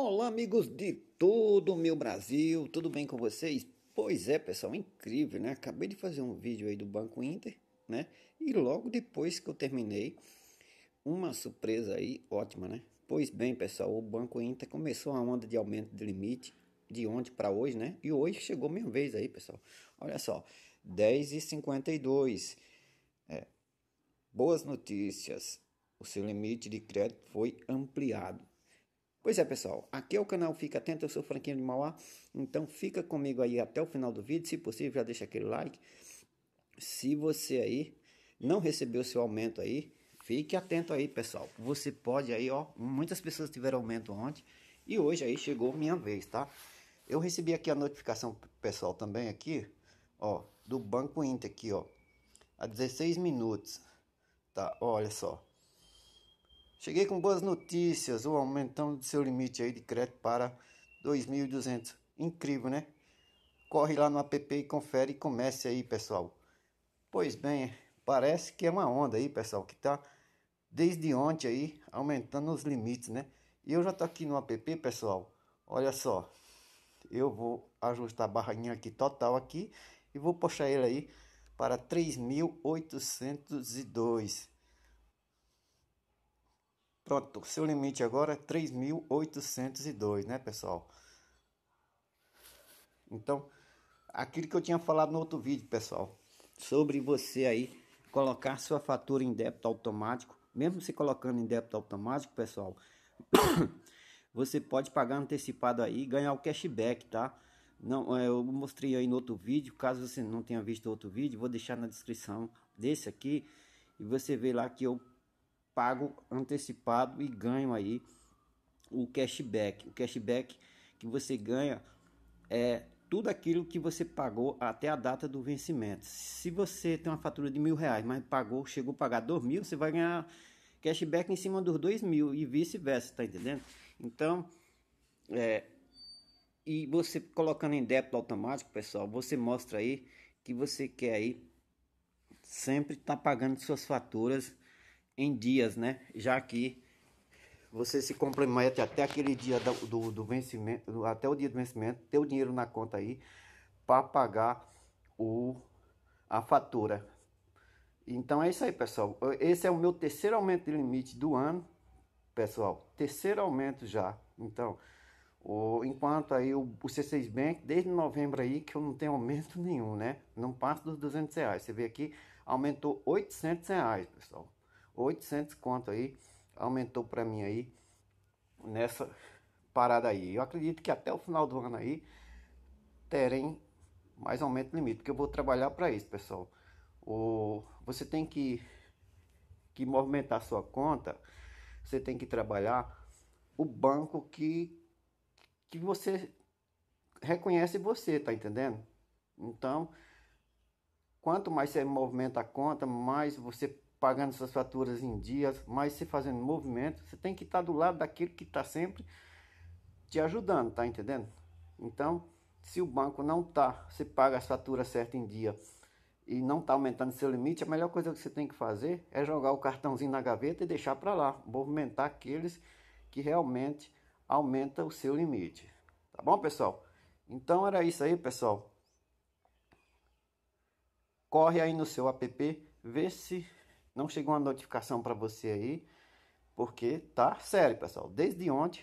Olá, amigos de todo o meu Brasil, tudo bem com vocês? Pois é, pessoal, incrível, né? Acabei de fazer um vídeo aí do Banco Inter, né? E logo depois que eu terminei, uma surpresa aí ótima, né? Pois bem, pessoal, o Banco Inter começou a onda de aumento de limite de ontem para hoje, né? E hoje chegou minha vez aí, pessoal. Olha só, 10h52. É. Boas notícias. O seu limite de crédito foi ampliado. Pois é, pessoal, aqui é o canal Fica Atento, eu sou o Franquinho de Mauá, então fica comigo aí até o final do vídeo, se possível já deixa aquele like. Se você aí não recebeu seu aumento aí, fique atento aí, pessoal. Você pode aí, ó, muitas pessoas tiveram aumento ontem e hoje aí chegou minha vez, tá? Eu recebi aqui a notificação, pessoal, também aqui, ó, do Banco Inter aqui, ó, há 16 minutos, tá? Olha só, Cheguei com boas notícias, o aumentão do seu limite aí de crédito para 2.200. Incrível, né? Corre lá no app e confere e comece aí, pessoal. Pois bem, parece que é uma onda aí, pessoal, que tá desde ontem aí aumentando os limites, né? E eu já tô aqui no app, pessoal. Olha só. Eu vou ajustar a barrinha aqui total aqui e vou puxar ele aí para 3.802. Pronto, seu limite agora é 3.802, né, pessoal? Então, aquilo que eu tinha falado no outro vídeo, pessoal, sobre você aí colocar sua fatura em débito automático, mesmo se colocando em débito automático, pessoal, você pode pagar antecipado aí e ganhar o cashback, tá? Não, é, eu mostrei aí no outro vídeo, caso você não tenha visto outro vídeo, vou deixar na descrição desse aqui e você vê lá que eu pago antecipado e ganho aí o cashback. O cashback que você ganha é tudo aquilo que você pagou até a data do vencimento. Se você tem uma fatura de mil reais, mas pagou, chegou a pagar dois mil, você vai ganhar cashback em cima dos dois mil e vice-versa, tá entendendo? Então, é, e você colocando em débito automático, pessoal, você mostra aí que você quer aí sempre estar tá pagando suas faturas em dias, né? Já que você se compromete até aquele dia do, do, do vencimento, até o dia do vencimento, ter o dinheiro na conta aí para pagar o, a fatura. Então é isso aí, pessoal. Esse é o meu terceiro aumento de limite do ano, pessoal. Terceiro aumento já. Então, o, enquanto aí o, o C6 Bank, desde novembro aí, que eu não tenho aumento nenhum, né? Não passa dos 200 reais. Você vê aqui, aumentou 800 reais, pessoal. 800 conto aí, aumentou para mim aí nessa parada aí. Eu acredito que até o final do ano aí terem mais aumento limite, que eu vou trabalhar para isso, pessoal. O, você tem que, que movimentar sua conta, você tem que trabalhar o banco que, que você reconhece você, tá entendendo? Então, quanto mais você movimenta a conta, mais você pagando suas faturas em dias, mas se fazendo movimento, você tem que estar do lado daquilo que está sempre te ajudando, tá entendendo? Então, se o banco não está, você paga as faturas certa em dia e não está aumentando seu limite, a melhor coisa que você tem que fazer é jogar o cartãozinho na gaveta e deixar para lá, movimentar aqueles que realmente aumenta o seu limite. Tá bom, pessoal? Então era isso aí, pessoal. Corre aí no seu app, vê se não chegou uma notificação para você aí, porque tá sério, pessoal. Desde ontem,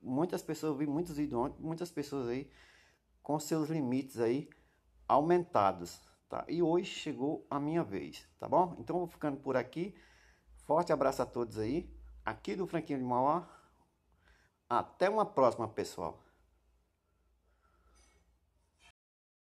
muitas pessoas, vi muitos vídeos ontem, muitas pessoas aí com seus limites aí aumentados, tá? E hoje chegou a minha vez, tá bom? Então vou ficando por aqui. Forte abraço a todos aí. Aqui do Franquinho de Mauá. Até uma próxima, pessoal.